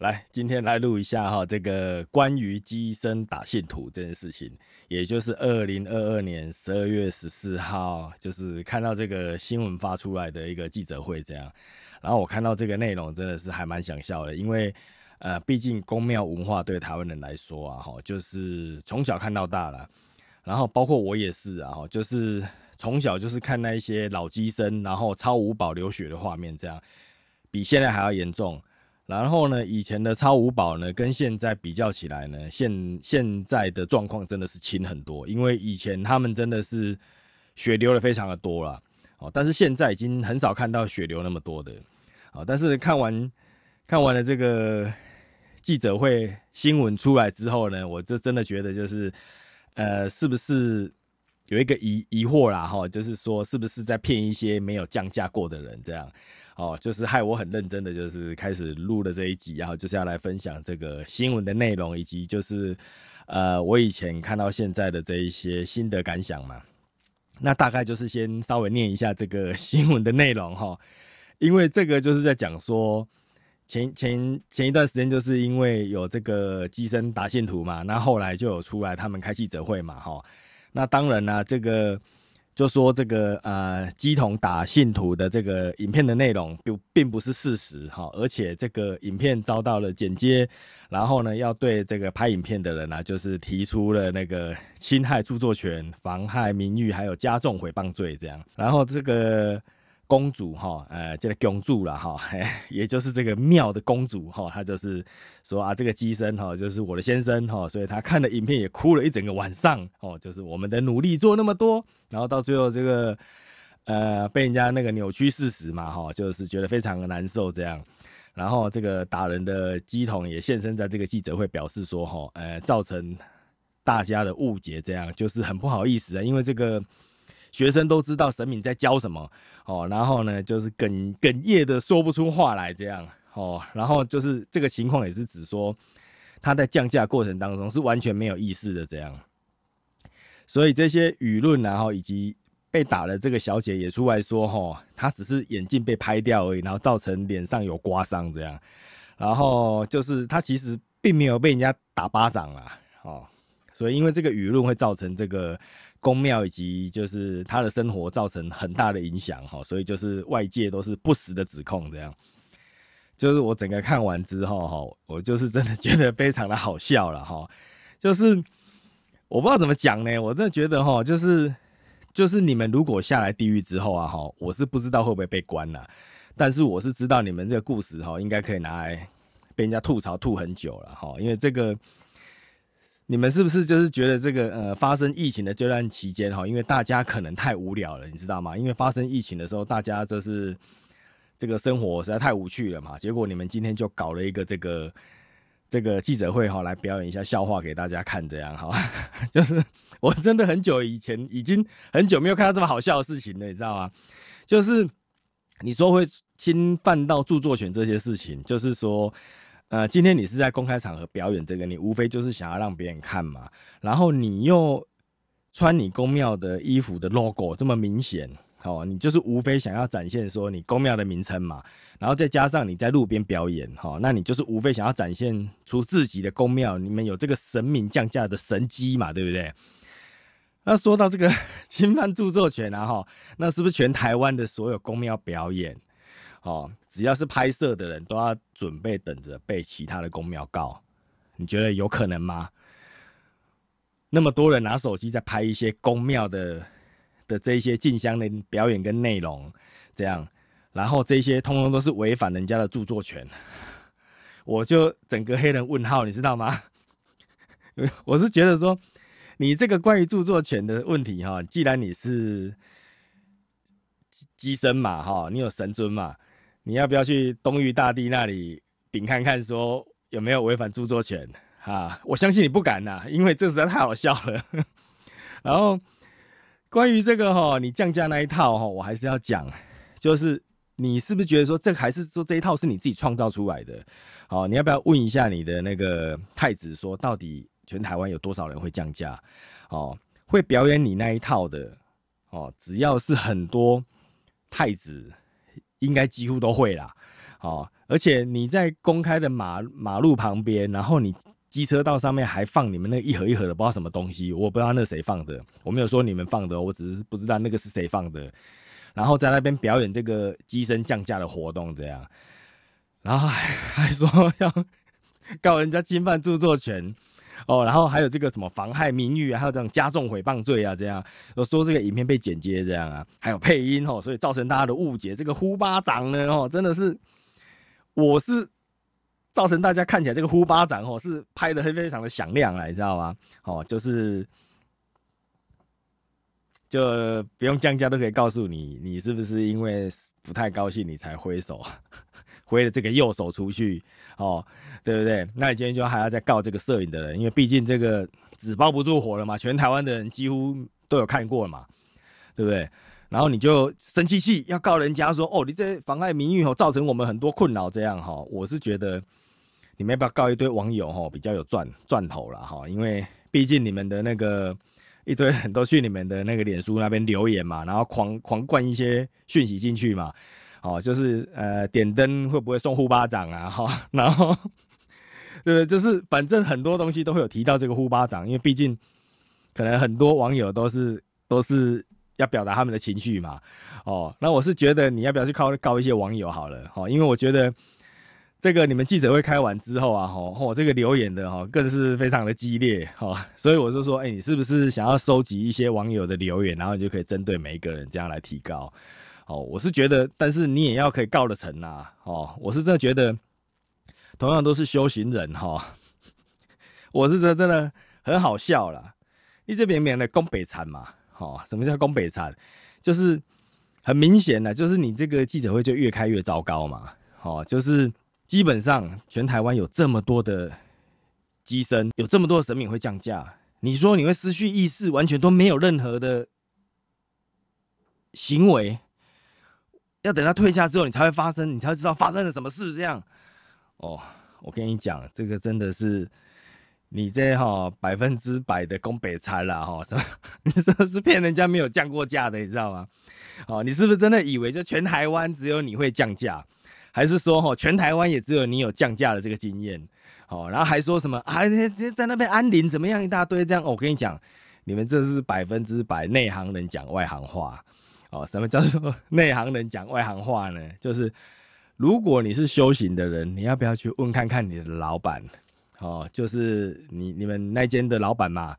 来，今天来录一下哈，这个关于鸡生打信徒这件事情，也就是二零二二年十二月十四号，就是看到这个新闻发出来的一个记者会这样。然后我看到这个内容真的是还蛮想笑的，因为呃，毕竟宫庙文化对台湾人来说啊，哈，就是从小看到大了。然后包括我也是啊，哈，就是从小就是看那一些老鸡生，然后超五保流血的画面这样，比现在还要严重。然后呢，以前的超五保呢，跟现在比较起来呢，现现在的状况真的是轻很多，因为以前他们真的是血流的非常的多了，哦，但是现在已经很少看到血流那么多的，哦，但是看完看完了这个记者会新闻出来之后呢，我就真的觉得就是，呃，是不是有一个疑疑惑啦哈，就是说是不是在骗一些没有降价过的人这样。哦，就是害我很认真的，就是开始录了这一集，然后就是要来分享这个新闻的内容，以及就是呃，我以前看到现在的这一些心得感想嘛。那大概就是先稍微念一下这个 新闻的内容哈，因为这个就是在讲说前前前一段时间就是因为有这个机身达线图嘛，那后来就有出来他们开记者会嘛哈，那当然啦，这个。就说这个呃，鸡同打信徒的这个影片的内容并并不是事实哈，而且这个影片遭到了剪接，然后呢，要对这个拍影片的人呢，就是提出了那个侵害著作权、妨害名誉还有加重诽谤罪这样，然后这个。公主哈，呃，这个公主了哈，也就是这个庙的公主哈，她就是说啊，这个机身哈，就是我的先生哈，所以她看了影片也哭了一整个晚上哦，就是我们的努力做那么多，然后到最后这个呃被人家那个扭曲事实嘛哈，就是觉得非常的难受这样，然后这个打人的机统也现身在这个记者会，表示说哈，呃，造成大家的误解这样，就是很不好意思啊，因为这个。学生都知道神明在教什么，哦，然后呢，就是哽哽咽的说不出话来，这样，哦，然后就是这个情况也是指说，他在降价过程当中是完全没有意识的，这样，所以这些舆论，然后以及被打了这个小姐也出来说，吼，她只是眼镜被拍掉而已，然后造成脸上有刮伤，这样，然后就是她其实并没有被人家打巴掌啦，哦，所以因为这个舆论会造成这个。宫庙以及就是他的生活造成很大的影响哈，所以就是外界都是不时的指控这样，就是我整个看完之后哈，我就是真的觉得非常的好笑了哈，就是我不知道怎么讲呢，我真的觉得哈，就是就是你们如果下来地狱之后啊哈，我是不知道会不会被关了，但是我是知道你们这个故事哈，应该可以拿来被人家吐槽吐很久了哈，因为这个。你们是不是就是觉得这个呃发生疫情的这段期间哈，因为大家可能太无聊了，你知道吗？因为发生疫情的时候，大家就是这个生活实在太无趣了嘛。结果你们今天就搞了一个这个这个记者会哈，来表演一下笑话给大家看，这样哈。就是我真的很久以前已经很久没有看到这么好笑的事情了，你知道吗？就是你说会侵犯到著作权这些事情，就是说。呃，今天你是在公开场合表演这个，你无非就是想要让别人看嘛。然后你又穿你公庙的衣服的 logo 这么明显，哦，你就是无非想要展现说你公庙的名称嘛。然后再加上你在路边表演，哈，那你就是无非想要展现出自己的公庙里面有这个神明降价的神机嘛，对不对？那说到这个侵犯著作权啊，哈，那是不是全台湾的所有公庙表演，哦？只要是拍摄的人都要准备等着被其他的公庙告，你觉得有可能吗？那么多人拿手机在拍一些公庙的的这些进香的表演跟内容，这样，然后这些通通都是违反人家的著作权，我就整个黑人问号，你知道吗？我是觉得说，你这个关于著作权的问题哈，既然你是机身嘛哈，你有神尊嘛。你要不要去东域大帝那里禀看看，说有没有违反著作权？哈，我相信你不敢呐，因为这实在太好笑了。然后关于这个哈，你降价那一套哈，我还是要讲，就是你是不是觉得说这还是说这一套是你自己创造出来的？好，你要不要问一下你的那个太子，说到底全台湾有多少人会降价？哦，会表演你那一套的？哦，只要是很多太子。应该几乎都会啦，哦，而且你在公开的马马路旁边，然后你机车道上面还放你们那一盒一盒的不知道什么东西，我不知道那谁放的，我没有说你们放的，我只是不知道那个是谁放的，然后在那边表演这个机身降价的活动这样，然后还还说要 告人家侵犯著作权。哦，然后还有这个什么妨害名誉啊，还有这种加重诽谤罪啊，这样说这个影片被剪接这样啊，还有配音哦，所以造成大家的误解。这个呼巴掌呢哦，真的是，我是造成大家看起来这个呼巴掌哦是拍的非常的响亮啊，你知道吗？哦，就是就不用降价都可以告诉你，你是不是因为不太高兴你才挥手？挥了这个右手出去，哦，对不对？那你今天就还要再告这个摄影的人，因为毕竟这个纸包不住火了嘛，全台湾的人几乎都有看过了嘛，对不对？然后你就生气气要告人家说，哦，你这妨碍名誉哦，造成我们很多困扰这样哈。我是觉得你们要不要告一堆网友哈，比较有赚赚头了哈，因为毕竟你们的那个一堆很多去你们的那个脸书那边留言嘛，然后狂狂灌一些讯息进去嘛。哦，就是呃，点灯会不会送呼巴掌啊？哈，然后，对不对？就是反正很多东西都会有提到这个呼巴掌，因为毕竟可能很多网友都是都是要表达他们的情绪嘛。哦，那我是觉得你要不要去告告一些网友好了？哈，因为我觉得这个你们记者会开完之后啊，吼、我这个留言的哈更是非常的激烈。哈，所以我就说，哎，你是不是想要收集一些网友的留言，然后你就可以针对每一个人这样来提高？哦，我是觉得，但是你也要可以告得成啊。哦，我是真的觉得，同样都是修行人哈。我是真真的很好笑了，你这边免的攻北残嘛？哦，什么叫攻北残？就是很明显的，就是你这个记者会就越开越糟糕嘛。哦，就是基本上全台湾有这么多的机身，有这么多的神明会降价，你说你会失去意识，完全都没有任何的行为。要等他退下之后，你才会发生，你才会知道发生了什么事。这样，哦，我跟你讲，这个真的是你这哈百分之百的工北差了哈，什么？你是不是骗人家没有降过价的，你知道吗？哦，你是不是真的以为就全台湾只有你会降价，还是说哈全台湾也只有你有降价的这个经验？哦，然后还说什么啊？在在那边安林怎么样？一大堆这样，我跟你讲，你们这是百分之百内行人讲外行话。哦，什么叫做内行人讲外行话呢？就是如果你是修行的人，你要不要去问看看你的老板？哦，就是你你们那间的老板嘛。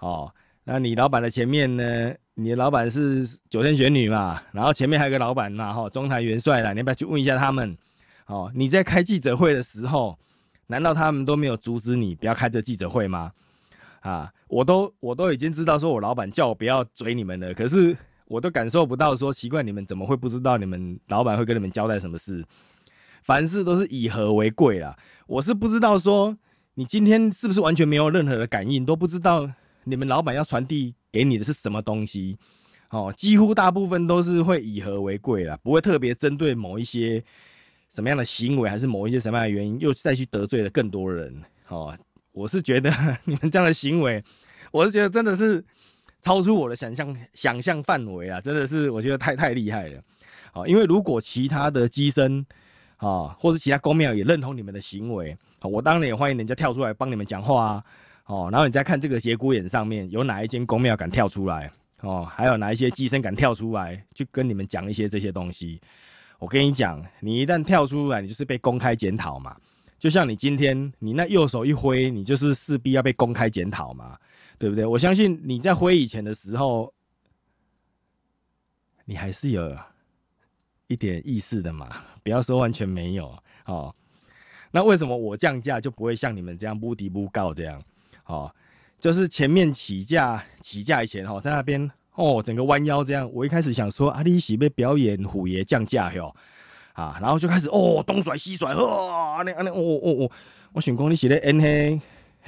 哦，那你老板的前面呢？你的老板是九天玄女嘛？然后前面还有个老板嘛？哈，中台元帅了，你要不要去问一下他们。哦，你在开记者会的时候，难道他们都没有阻止你不要开这记者会吗？啊，我都我都已经知道，说我老板叫我不要追你们了，可是。我都感受不到，说奇怪，你们怎么会不知道？你们老板会跟你们交代什么事？凡事都是以和为贵啦。我是不知道，说你今天是不是完全没有任何的感应，都不知道你们老板要传递给你的是什么东西？哦，几乎大部分都是会以和为贵啦，不会特别针对某一些什么样的行为，还是某一些什么样的原因，又再去得罪了更多人。哦，我是觉得 你们这样的行为，我是觉得真的是。超出我的想象想象范围啊，真的是我觉得太太厉害了。好，因为如果其他的机身啊，或者其他公庙也认同你们的行为，我当然也欢迎人家跳出来帮你们讲话啊。哦，然后你再看这个节骨眼上面，有哪一间公庙敢跳出来？哦，还有哪一些机身敢跳出来，去跟你们讲一些这些东西。我跟你讲，你一旦跳出来，你就是被公开检讨嘛。就像你今天，你那右手一挥，你就是势必要被公开检讨嘛。对不对？我相信你在辉以前的时候，你还是有一点意识的嘛，不要说完全没有哦。那为什么我降价就不会像你们这样不低不告这样？哦，就是前面起价起价以前哦，在那边哦，整个弯腰这样。我一开始想说啊，你喜被表演虎爷降价哟啊，然后就开始哦，东甩西甩，啊，那那哦哦哦，我想讲你是咧恩嘿。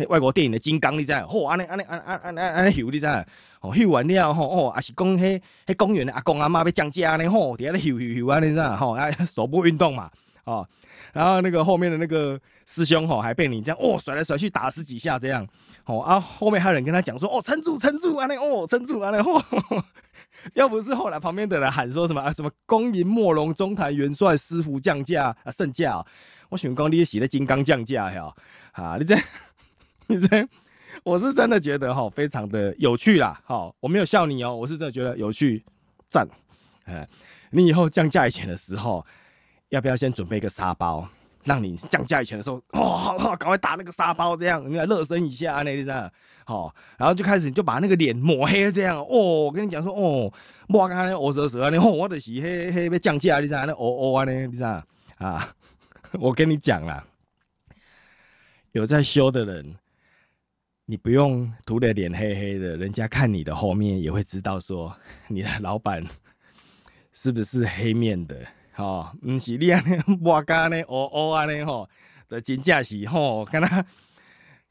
外国电影的金刚，你知？吼，安尼安尼安安安安安尼秀，你知？安，秀完了安，安，安，也是讲迄迄公园的阿公阿妈要降价，安尼吼，安，安，安，秀秀秀安尼，知？吼，安，手部运动嘛，安，然后那个后面的那个师兄，吼，还被你这样哦甩来甩去打十几下，这样，安，啊，后面还有人跟他讲说，哦，撑住撑住，安尼，哦，撑住，安尼，吼，要不是后来旁边的人喊说什么啊，什么，恭迎莫龙中安，元帅师傅降价啊，安，安，我想讲你安，是咧金刚降价，安，安，你这。你这，我是真的觉得哈，非常的有趣啦。好，我没有笑你哦，我是真的觉得有趣，赞。哎，你以后降价以前的时候，要不要先准备一个沙包，让你降价以前的时候，哇，赶快打那个沙包，这样你看热身一下，你这样。好，然后就开始你就把那个脸抹黑，这样哦。我跟你讲说哦，哇，刚刚我恶蛇你看我的是黑黑被降价，你知道？那哦哦啊呢？你知道？啊，我跟你讲啦，有在修的人。你不用涂的，脸黑黑的，人家看你的后面也会知道，说你的老板是不是黑面的，吼，不是你安尼抹干安尼乌乌安尼吼，就真正是吼，干那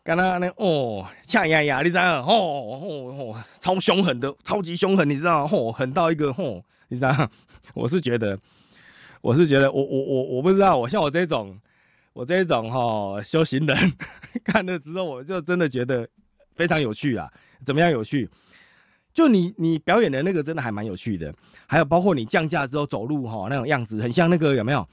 干那安尼哦，像呀呀，你知道吼吼吼超凶狠的，超级凶狠，你知道吼，狠到一个吼，你知道，我是觉得，我是觉得，我我我我不知道，我像我这种。我这种哈修行人 看了之后，我就真的觉得非常有趣啊！怎么样有趣？就你你表演的那个真的还蛮有趣的，还有包括你降价之后走路哈那种样子，很像那个有没有？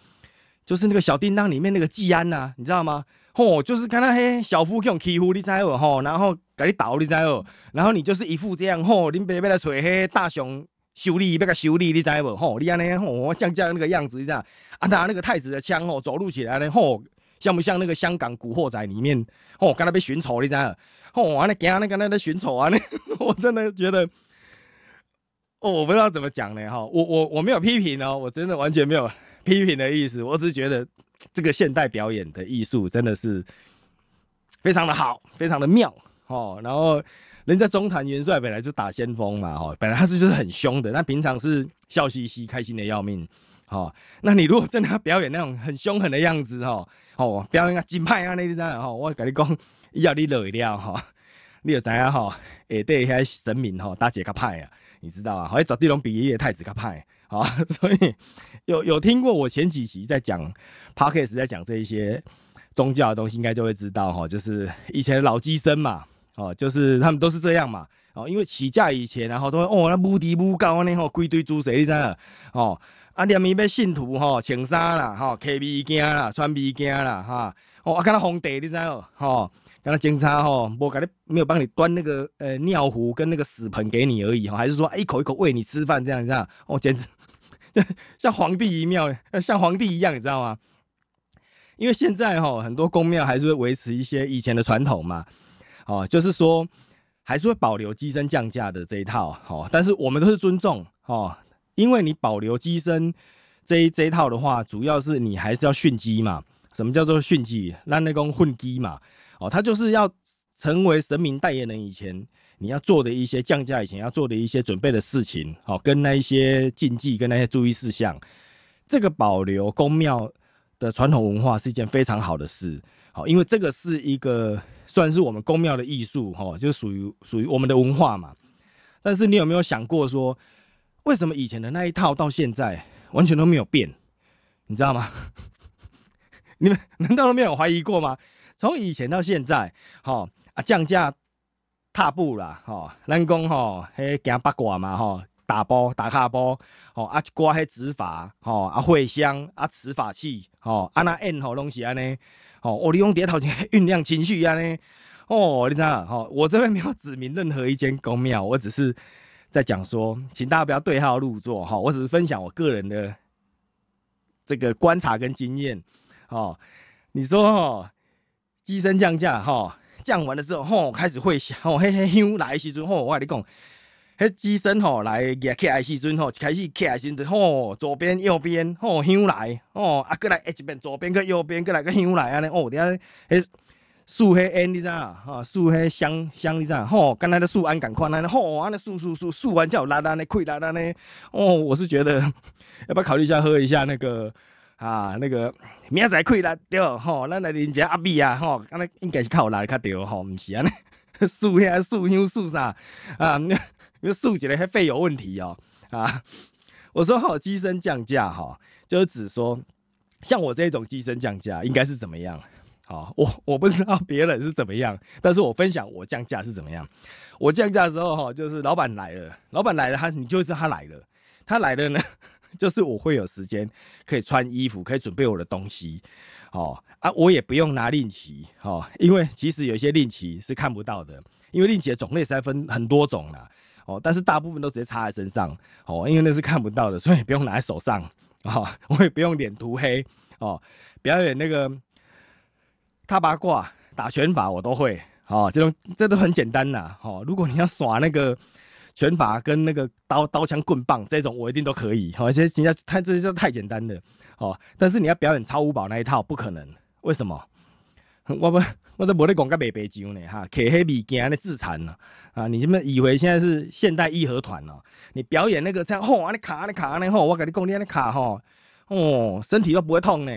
就是那个小叮当里面那个季安呐，你知道吗？吼，就是看到嘿小夫这种欺负你仔哦吼，然后给你倒你仔哦，然后你就是一副这样吼，林贝贝来吹嘿大熊修理，不要修理你仔不吼？你安尼吼降价那个样子这样，啊拿那个太子的枪吼走路起来呢吼。像不像那个香港古惑仔里面哦？刚才被寻仇的在那哦，完了给他那个那个寻仇啊！那 我真的觉得哦，我不知道怎么讲呢哈。我我我没有批评哦，我真的完全没有批评的意思。我只是觉得这个现代表演的艺术真的是非常的好，非常的妙哦。然后人家中坛元帅本来就打先锋嘛哦，本来他是就是很凶的，但平常是笑嘻嘻、开心的要命。哦，那你如果真的要表演那种很凶狠的样子，哦，哦，表演啊，金牌啊，那阵，哦，我跟你讲，要你来了，哈，你就知样，哈，也对一遐神明，哈，大姐较派啊，你知道啊，哦、像土地龙、比爷、太子较派，啊，所以有有听过我前几集在讲 p a r k e 在讲这一些宗教的东西，应该就会知道，哈，就是以前老鸡生嘛，哦，就是他们都是这样嘛，哦，因为起价以前，然后都会哦，那目的不高那哦，跪堆猪蛇，那，哦。啊，念伊要信徒吼，穿衫啦，吼，K V 件啦，穿 V 件啦，哈，哦，啊，敢那皇帝你知无？吼，敢那警察吼，无给你，没有帮你端那个呃尿壶跟那个屎盆给你而已，哈，还是说一口一口喂你吃饭这样这样，哦，简直 像皇帝一样，像皇帝一样，你知道吗？因为现在吼，很多宫庙还是会维持一些以前的传统嘛，哦，就是说还是会保留鸡身降价的这一套，哦，但是我们都是尊重，哦。因为你保留机身这这套的话，主要是你还是要训鸡嘛？什么叫做训鸡？让那公混鸡嘛？哦，它就是要成为神明代言人以前你要做的一些降价以前要做的一些准备的事情，哦，跟那一些禁忌跟那些注意事项。这个保留宫庙的传统文化是一件非常好的事，好，因为这个是一个算是我们宫庙的艺术，哈，就属于属于我们的文化嘛。但是你有没有想过说？为什么以前的那一套到现在完全都没有变？你知道吗？你们 难道都没有怀疑过吗？从以前到现在，哈啊降价踏步啦，哈，咱讲哈，嘿行八卦嘛，哈，打波打卡波，哦啊刮嘿指法，哦啊会香啊指法器，哦啊那按吼拢是安尼，吼、哦我利用点头前 酝酿情绪安尼，哦你知道，吼，我这边没有指明任何一间公庙，我只是。在讲说，请大家不要对号入座哈，我只是分享我个人的这个观察跟经验，哦，你说哦机身降价哈，降完了之后吼开始会响，吼嘿嘿响来时阵吼我跟你讲，嘿机身吼来压起来时阵吼开始起来时阵吼左边右边吼响来哦啊过来一边左边跟右边过来跟响来安尼哦，对啊嘿。黑起你知咋？哈，竖黑香香你知咋？吼，刚才的竖安赶快，来，吼，安那竖竖竖竖完叫后，拉拉那溃拉拉呢。哦，我是觉得要不要考虑一下喝一下那个啊？那个明仔溃拉掉，吼，咱来一下阿 B 啊，吼，刚才应该是靠拉的卡掉，吼，不是安？尼竖遐竖香竖啥？啊，那竖起来还肺有问题哦。啊，我说吼，机身降价哈，就是指说像我这种机身降价，应该是怎么样？好，我我不知道别人是怎么样，但是我分享我降价是怎么样。我降价的时候，哈，就是老板来了，老板来了，他你就知道他来了。他来了呢，就是我会有时间可以穿衣服，可以准备我的东西。哦啊，我也不用拿令旗，哦，因为其实有些令旗是看不到的，因为令旗的种类是分很多种啦。哦，但是大部分都直接插在身上，哦，因为那是看不到的，所以不用拿在手上，哦，我也不用脸涂黑，哦，表演那个。他八卦打拳法我都会哦，这种这都很简单啦，哦。如果你要耍那个拳法跟那个刀刀枪棍棒这种，我一定都可以哦。现在太这些太简单了，哦。但是你要表演超五宝那一套，不可能。为什么？我不我都无得讲甲白白酒呢哈，客黑米惊的自残呢啊！你什么以为现在是现代义和团哦？你表演那个像吼安尼卡安尼卡安尼吼，我跟你讲你安尼卡吼哦，身体又不会痛呢，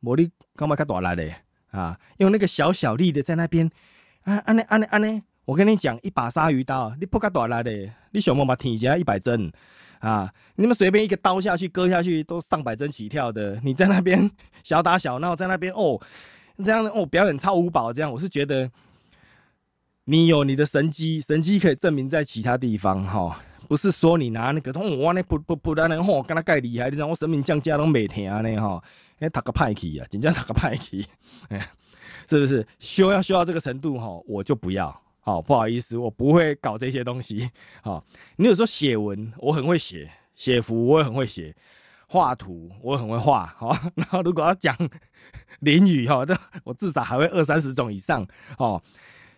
无你干嘛卡大来嘞？啊，用那个小小力的在那边，啊啊咧啊咧啊咧，我跟你讲，一把鲨鱼刀，你不敢打来的，你想嘛挺天价一百针，啊，你们随便一个刀下去割下去都上百针起跳的，你在那边 小打小闹在那边哦，这样哦表演超五宝这样，我是觉得你有你的神机，神机可以证明在其他地方哈，不是说你拿那个通我那不不不单的吼，跟他盖厉害，你道我神明降价都没听呢哈。哎，打个派 k 啊，紧张打个派 k 哎，是不是修要修到这个程度哈？我就不要，好不好意思，我不会搞这些东西，好。你有时候写文，我很会写；写符我也很会写；画图我也很会画。好，然后如果要讲 淋雨哈，但我至少还会二三十种以上。哦，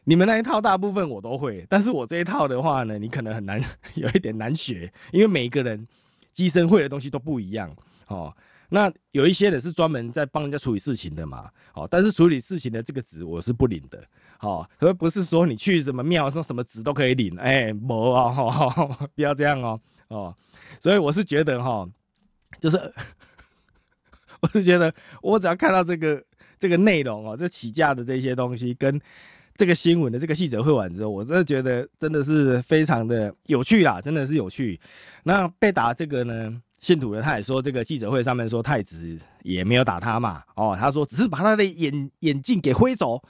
你们那一套大部分我都会，但是我这一套的话呢，你可能很难，有一点难学，因为每一个人机身会的东西都不一样，哦。那有一些人是专门在帮人家处理事情的嘛，好，但是处理事情的这个职我是不领的，好，而不是说你去什么庙上什么职都可以领，哎，没啊，哈，不要这样哦，哦，所以我是觉得哈，就是，我是觉得我只要看到这个这个内容哦，这起价的这些东西跟这个新闻的这个记者会完之后，我真的觉得真的是非常的有趣啦，真的是有趣。那被打这个呢？信徒的他也说，这个记者会上面说太子也没有打他嘛，哦，他说只是把他的眼眼镜给挥走，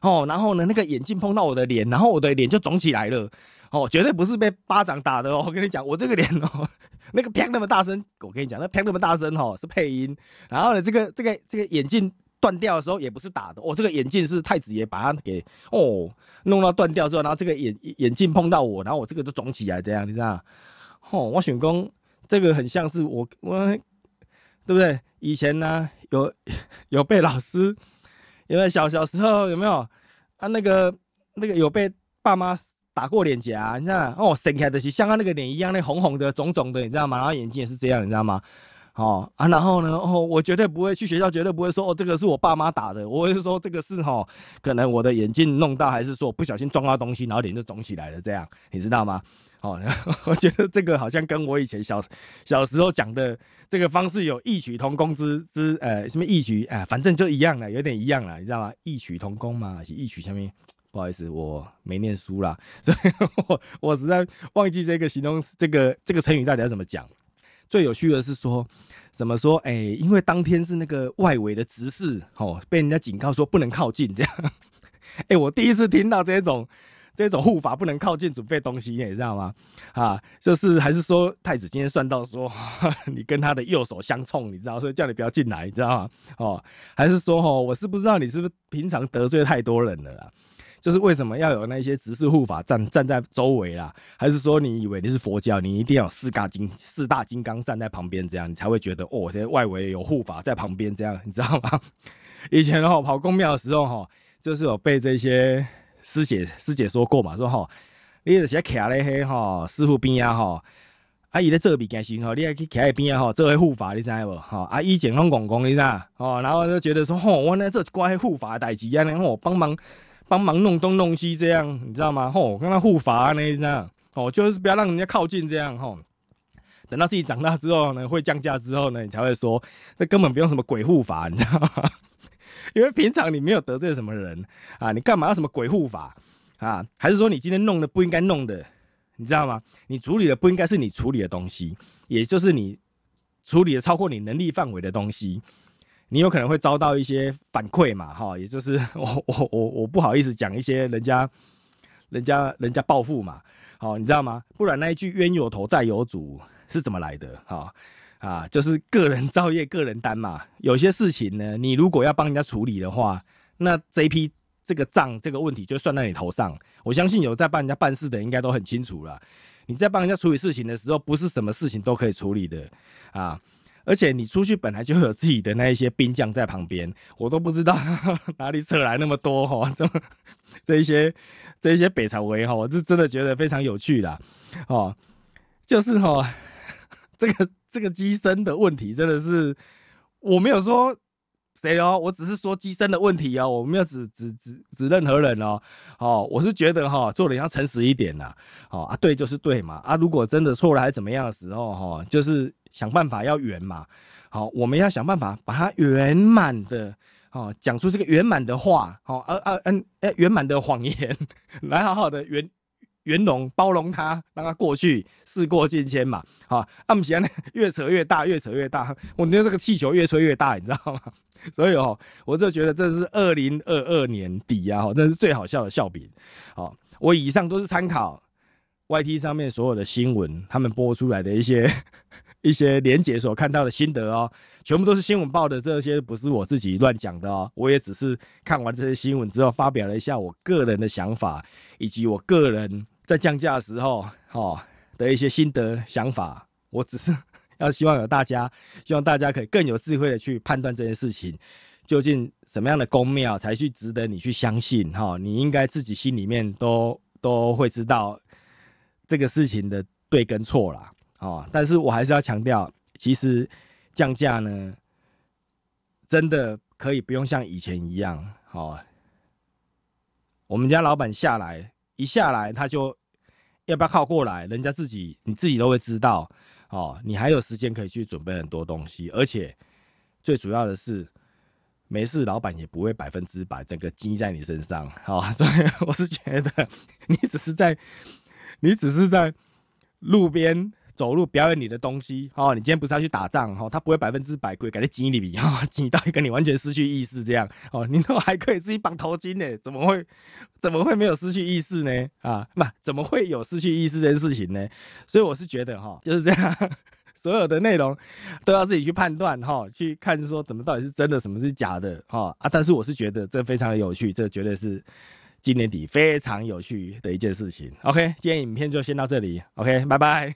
哦，然后呢那个眼镜碰到我的脸，然后我的脸就肿起来了，哦，绝对不是被巴掌打的哦，我跟你讲，我这个脸哦，那个啪那么大声，我跟你讲那啪那么大声哦是配音，然后呢这个这个这个眼镜断掉的时候也不是打的，哦，这个眼镜是太子爷把他给哦弄到断掉之后，然后这个眼眼镜碰到我，然后我这个就肿起来这样，你知道，哦，我选工。这个很像是我我，对不对？以前呢有 有被老师，因为小小时候有没有啊那个那个有被爸妈打过脸颊？你看哦，睁开的是像他那个脸一样，那红红的、肿肿的，你知道吗？然后眼睛也是这样，你知道吗？哦啊，然后呢哦，我绝对不会去学校，绝对不会说哦这个是我爸妈打的，我会说这个是哈可能我的眼镜弄到，还是说不小心撞到东西，然后脸就肿起来了，这样你知道吗？哦，我觉得这个好像跟我以前小小时候讲的这个方式有异曲同工之之，呃，什么异曲啊？反正就一样了，有点一样了，你知道吗？异曲同工嘛，是异曲。下面不好意思，我没念书啦，所以我我实在忘记这个形容这个这个成语到底要怎么讲。最有趣的是说，怎么说？哎，因为当天是那个外围的执事，哦，被人家警告说不能靠近这样。哎，我第一次听到这种。这种护法不能靠近，准备东西，你知道吗？啊，就是还是说太子今天算到说 你跟他的右手相冲，你知道，所以叫你不要进来，你知道吗？哦，还是说哦，我是不知道你是不是平常得罪太多人了，啦？就是为什么要有那些执事护法站站在周围啦？还是说你以为你是佛教，你一定要四大金四大金刚站在旁边，这样你才会觉得哦，这外围有护法在旁边，这样你知道吗？以前哦跑公庙的时候哦，就是有被这些。师姐师姐说过嘛，说吼，你就是徛咧喺吼师傅边啊吼，啊伊咧做比件时吼，你爱去徛喺边啊吼，做为护法你知无？吼，啊以前拢讲讲你知？吼，然后就觉得说吼，我呢这关护法诶代志安尼吼，帮忙帮忙弄东弄西这样，你知道吗？吼，我跟他护法安呢这样，吼，就是不要让人家靠近这样吼。等到自己长大之后呢，会降价之后呢，你才会说，这根本不用什么鬼护法，你知道？因为平常你没有得罪什么人啊，你干嘛要什么鬼护法啊？还是说你今天弄的不应该弄的，你知道吗？你处理的不应该是你处理的东西，也就是你处理的超过你能力范围的东西，你有可能会遭到一些反馈嘛，哈，也就是 我我我我不好意思讲一些人家，人家人家报复嘛，好，你知道吗？不然那一句冤有头债有主是怎么来的，哈？啊，就是个人造业，个人单嘛。有些事情呢，你如果要帮人家处理的话，那这批这个账这个问题就算在你头上。我相信有在帮人家办事的，应该都很清楚了。你在帮人家处理事情的时候，不是什么事情都可以处理的啊。而且你出去本来就有自己的那一些兵将在旁边，我都不知道 哪里扯来那么多哈，这么这些这一些北朝威，哈，我是真的觉得非常有趣啦。哦，就是哈。这个这个机身的问题真的是我没有说谁哦，我只是说机身的问题哦，我没有指指指指任何人哦。哦，我是觉得哈，做人要诚实一点啦。哦啊，对就是对嘛啊，如果真的错了还怎么样的时候哈，就是想办法要圆嘛。好，我们要想办法把它圆满的哦讲出这个圆满的话，好啊啊嗯哎圆满的谎言 来好好的圆。圆融包容他，让他过去，事过境迁嘛。好，阿姆奇安 越扯越大，越扯越大，我觉得这个气球越吹越大，你知道吗？所以哦，我就觉得这是二零二二年底啊，哈，真是最好笑的笑柄。好，我以上都是参考 Y T 上面所有的新闻，他们播出来的一些 一些连结所看到的心得哦，全部都是新闻报的这些，不是我自己乱讲的哦。我也只是看完这些新闻之后，发表了一下我个人的想法，以及我个人。在降价的时候，哈的一些心得想法，我只是 要希望有大家，希望大家可以更有智慧的去判断这件事情，究竟什么样的公庙才去值得你去相信，哈，你应该自己心里面都都会知道这个事情的对跟错啦。哦，但是我还是要强调，其实降价呢，真的可以不用像以前一样，哦，我们家老板下来。一下来，他就要不要靠过来？人家自己，你自己都会知道哦。你还有时间可以去准备很多东西，而且最主要的是，没事，老板也不会百分之百整个鸡在你身上。哦。所以我是觉得，你只是在，你只是在路边。走路表演你的东西哦，你今天不是要去打仗哦，他不会百分之百会感觉挤你挤、惊到跟你完全失去意识这样哦，你都还可以自己绑头巾呢，怎么会怎么会没有失去意识呢？啊，不，怎么会有失去意识这件事情呢？所以我是觉得哈，就是这样，所有的内容都要自己去判断哈，去看说怎么到底是真的什么是假的哈啊，但是我是觉得这非常的有趣，这绝对是今年底非常有趣的一件事情。OK，今天影片就先到这里。OK，拜拜。